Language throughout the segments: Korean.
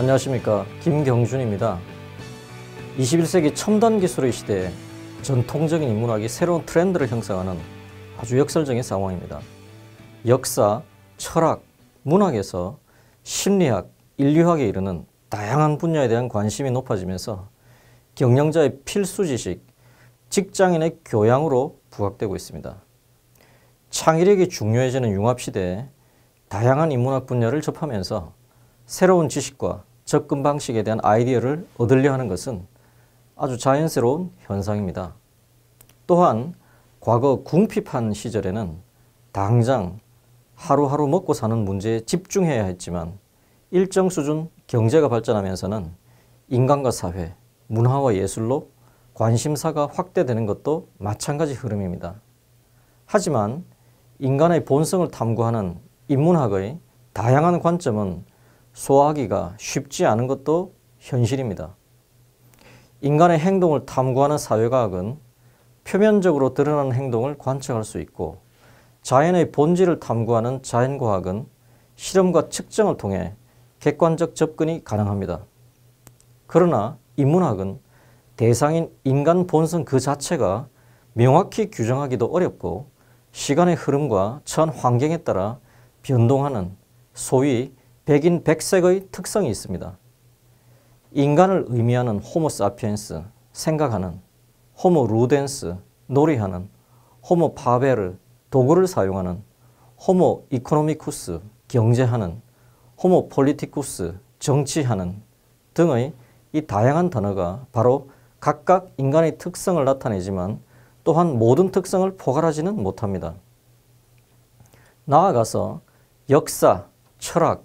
안녕하십니까 김경준입니다 21세기 첨단 기술의 시대에 전통적인 인문학이 새로운 트렌드를 형성하는 아주 역설적인 상황입니다 역사, 철학, 문학에서 심리학, 인류학에 이르는 다양한 분야에 대한 관심이 높아지면서 경영자의 필수 지식, 직장인의 교양으로 부각되고 있습니다. 창의력이 중요해지는 융합시대에 다양한 인문학 분야를 접하면서 새로운 지식과 접근 방식에 대한 아이디어를 얻으려 하는 것은 아주 자연스러운 현상입니다. 또한 과거 궁핍한 시절에는 당장 하루하루 먹고 사는 문제에 집중해야 했지만 일정 수준 경제가 발전하면서는 인간과 사회, 문화와 예술로 관심사가 확대되는 것도 마찬가지 흐름입니다. 하지만 인간의 본성을 탐구하는 인문학의 다양한 관점은 소화하기가 쉽지 않은 것도 현실입니다. 인간의 행동을 탐구하는 사회과학은 표면적으로 드러나는 행동을 관측할 수 있고 자연의 본질을 탐구하는 자연과학은 실험과 측정을 통해 객관적 접근이 가능합니다. 그러나 인문학은 대상인 인간 본성 그 자체가 명확히 규정하기도 어렵고 시간의 흐름과 전 환경에 따라 변동하는 소위 백인 백색의 특성이 있습니다. 인간을 의미하는 호모 사피엔스, 생각하는, 호모 루덴스, 놀이하는, 호모 파베르, 도구를 사용하는, 호모 이코노미쿠스, 경제하는, 호모 폴리티쿠스, 정치하는 등의 이 다양한 단어가 바로 각각 인간의 특성을 나타내지만 또한 모든 특성을 포괄하지는 못합니다. 나아가서 역사, 철학,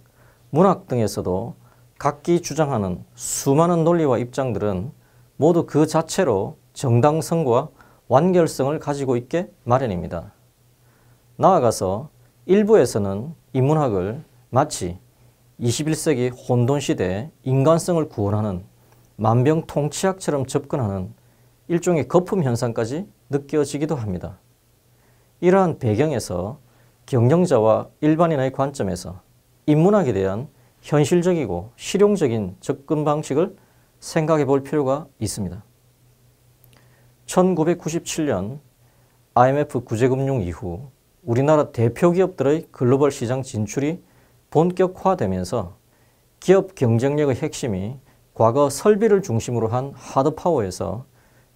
문학 등에서도 각기 주장하는 수많은 논리와 입장들은 모두 그 자체로 정당성과 완결성을 가지고 있게 마련입니다. 나아가서 일부에서는 인문학을 마치 21세기 혼돈시대에 인간성을 구원하는 만병통치약처럼 접근하는 일종의 거품현상까지 느껴지기도 합니다. 이러한 배경에서 경영자와 일반인의 관점에서 인문학에 대한 현실적이고 실용적인 접근 방식을 생각해 볼 필요가 있습니다. 1997년 IMF 구제금융 이후 우리나라 대표 기업들의 글로벌 시장 진출이 본격화되면서 기업 경쟁력의 핵심이 과거 설비를 중심으로 한 하드파워에서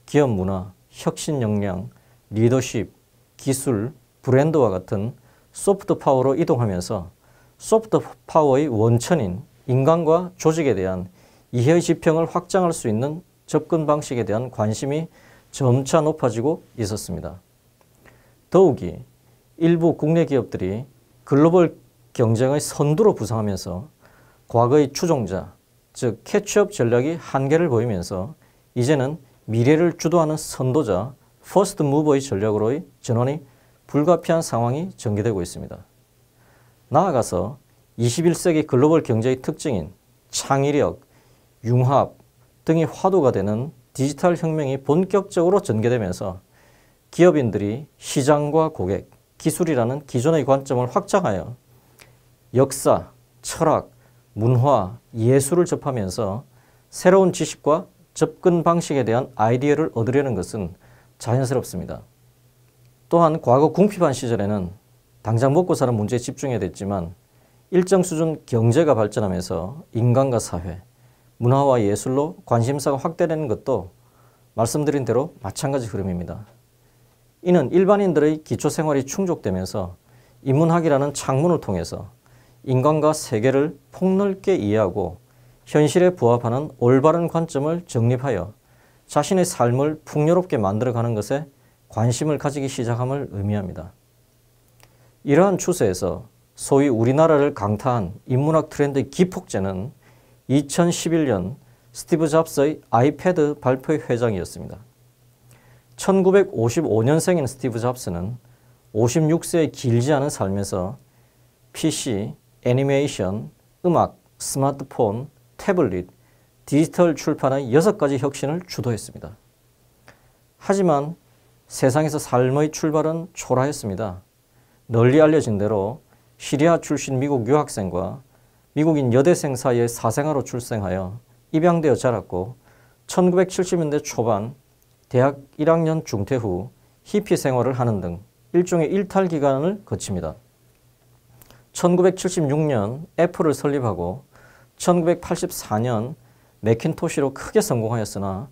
기업 문화, 혁신 역량, 리더십, 기술, 브랜드와 같은 소프트 파워로 이동하면서 소프트 파워의 원천인 인간과 조직에 대한 이해의 지평을 확장할 수 있는 접근 방식에 대한 관심이 점차 높아지고 있었습니다. 더욱이 일부 국내 기업들이 글로벌 경쟁의 선두로 부상하면서 과거의 추종자, 즉 캐치업 전략이 한계를 보이면서 이제는 미래를 주도하는 선도자, 퍼스트 무버의 전략으로의 전환이 불가피한 상황이 전개되고 있습니다. 나아가서 21세기 글로벌 경제의 특징인 창의력, 융합 등이 화두가 되는 디지털 혁명이 본격적으로 전개되면서 기업인들이 시장과 고객, 기술이라는 기존의 관점을 확장하여 역사, 철학, 문화, 예술을 접하면서 새로운 지식과 접근 방식에 대한 아이디어를 얻으려는 것은 자연스럽습니다. 또한 과거 궁핍한 시절에는 당장 먹고 사는 문제에 집중해야 됐지만 일정 수준 경제가 발전하면서 인간과 사회, 문화와 예술로 관심사가 확대되는 것도 말씀드린 대로 마찬가지 흐름입니다. 이는 일반인들의 기초생활이 충족되면서 인문학이라는 창문을 통해서 인간과 세계를 폭넓게 이해하고 현실에 부합하는 올바른 관점을 정립하여 자신의 삶을 풍요롭게 만들어가는 것에 관심을 가지기 시작함을 의미합니다. 이러한 추세에서 소위 우리나라를 강타한 인문학 트렌드의 기폭제는 2011년 스티브 잡스의 아이패드 발표 회장이었습니다. 1955년생인 스티브 잡스는 56세의 길지 않은 삶에서 PC, 애니메이션, 음악, 스마트폰, 태블릿, 디지털 출판의 6가지 혁신을 주도했습니다. 하지만 세상에서 삶의 출발은 초라했습니다. 널리 알려진 대로 시리아 출신 미국 유학생과 미국인 여대생 사이에 사생아로 출생하여 입양되어 자랐고 1970년대 초반 대학 1학년 중퇴 후 히피 생활을 하는 등 일종의 일탈 기간을 거칩니다. 1976년 애플을 설립하고 1984년 맥킨토시로 크게 성공하였으나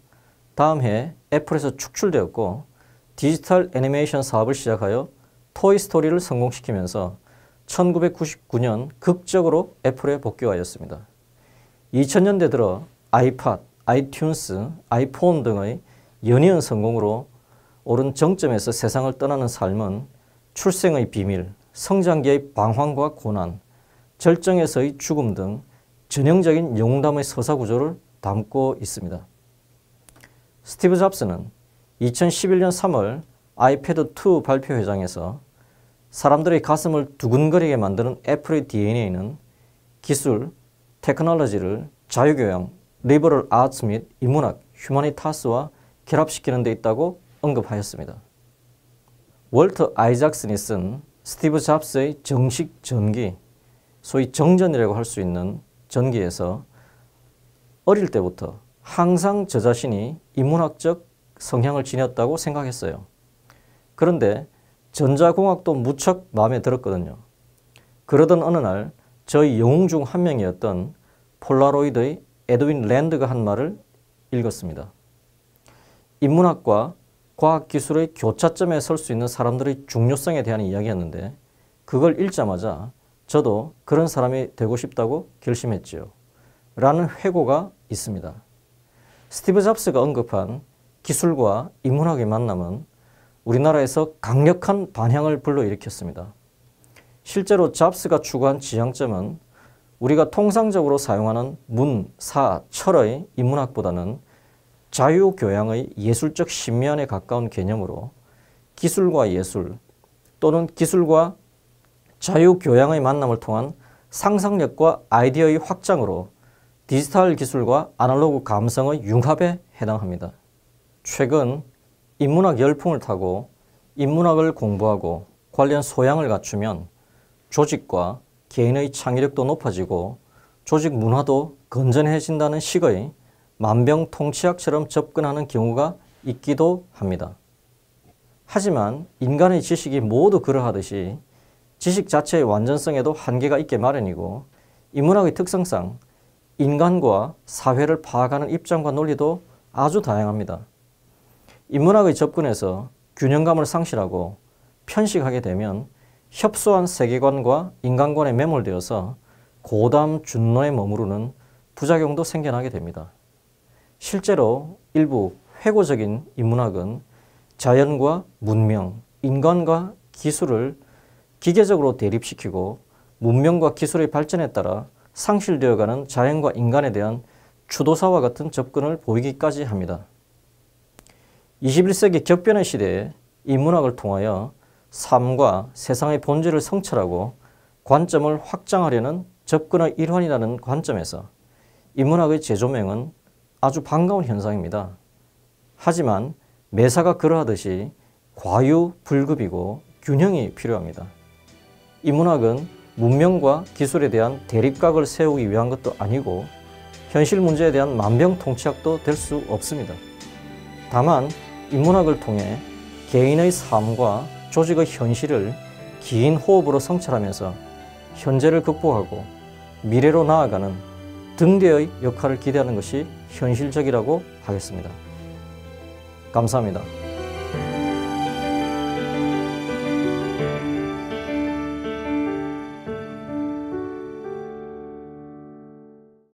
다음 해 애플에서 축출되었고 디지털 애니메이션 사업을 시작하여 토이스토리를 성공시키면서 1999년 극적으로 애플에 복귀하였습니다. 2000년대 들어 아이팟, 아이튠스, 아이폰 등의 연이은 성공으로 오른 정점에서 세상을 떠나는 삶은 출생의 비밀, 성장기의 방황과 고난, 절정에서의 죽음 등 전형적인 용담의 서사 구조를 담고 있습니다. 스티브 잡스는 2011년 3월 아이패드2 발표 회장에서 사람들의 가슴을 두근거리게 만드는 애플의 DNA는 기술, 테크놀로지를 자유교양, 리버럴 아트및 인문학, 휴머니타스와 결합시키는 데 있다고 언급하였습니다. 월터 아이작슨이 쓴 스티브 잡스의 정식 전기, 소위 정전이라고 할 수 있는 전기에서 어릴 때부터 항상 저 자신이 인문학적 성향을 지녔다고 생각했어요. 그런데 전자공학도 무척 마음에 들었거든요. 그러던 어느 날 저희 영웅 중 한 명이었던 폴라로이드의 에드윈 랜드가 한 말을 읽었습니다. 인문학과 과학기술의 교차점에 설 수 있는 사람들의 중요성에 대한 이야기였는데 그걸 읽자마자 저도 그런 사람이 되고 싶다고 결심했지요. 라는 회고가 있습니다. 스티브 잡스가 언급한 기술과 인문학의 만남은 우리나라에서 강력한 반향을 불러일으켰습니다. 실제로 잡스가 추구한 지향점은 우리가 통상적으로 사용하는 문, 사, 철의 인문학보다는 자유교양의 예술적 심미안에 가까운 개념으로 기술과 예술 또는 기술과 자유교양의 만남을 통한 상상력과 아이디어의 확장으로 디지털 기술과 아날로그 감성의 융합에 해당합니다. 최근 인문학 열풍을 타고 인문학을 공부하고 관련 소양을 갖추면 조직과 개인의 창의력도 높아지고 조직 문화도 건전해진다는 식의 만병통치약처럼 접근하는 경우가 있기도 합니다. 하지만 인간의 지식이 모두 그러하듯이 지식 자체의 완전성에도 한계가 있게 마련이고 인문학의 특성상 인간과 사회를 파악하는 입장과 논리도 아주 다양합니다. 인문학의 접근에서 균형감을 상실하고 편식하게 되면 협소한 세계관과 인간관에 매몰되어서 고담 준노에 머무르는 부작용도 생겨나게 됩니다. 실제로 일부 회고적인 인문학은 자연과 문명, 인간과 기술을 기계적으로 대립시키고 문명과 기술의 발전에 따라 상실되어가는 자연과 인간에 대한 추도사와 같은 접근을 보이기까지 합니다. 21세기 격변의 시대에 인 문학을 통하여 삶과 세상의 본질을 성찰하고 관점을 확장하려는 접근의 일환이라는 관점에서 인 문학의 재조명은 아주 반가운 현상입니다. 하지만 매사가 그러하듯이 과유불급이고 균형이 필요합니다. 이 문학은 문명과 기술에 대한 대립각을 세우기 위한 것도 아니고 현실 문제에 대한 만병통치약도 될 수 없습니다. 다만 인문학을 통해 개인의 삶과 조직의 현실을 긴 호흡으로 성찰하면서 현재를 극복하고 미래로 나아가는 등대의 역할을 기대하는 것이 현실적이라고 하겠습니다. 감사합니다.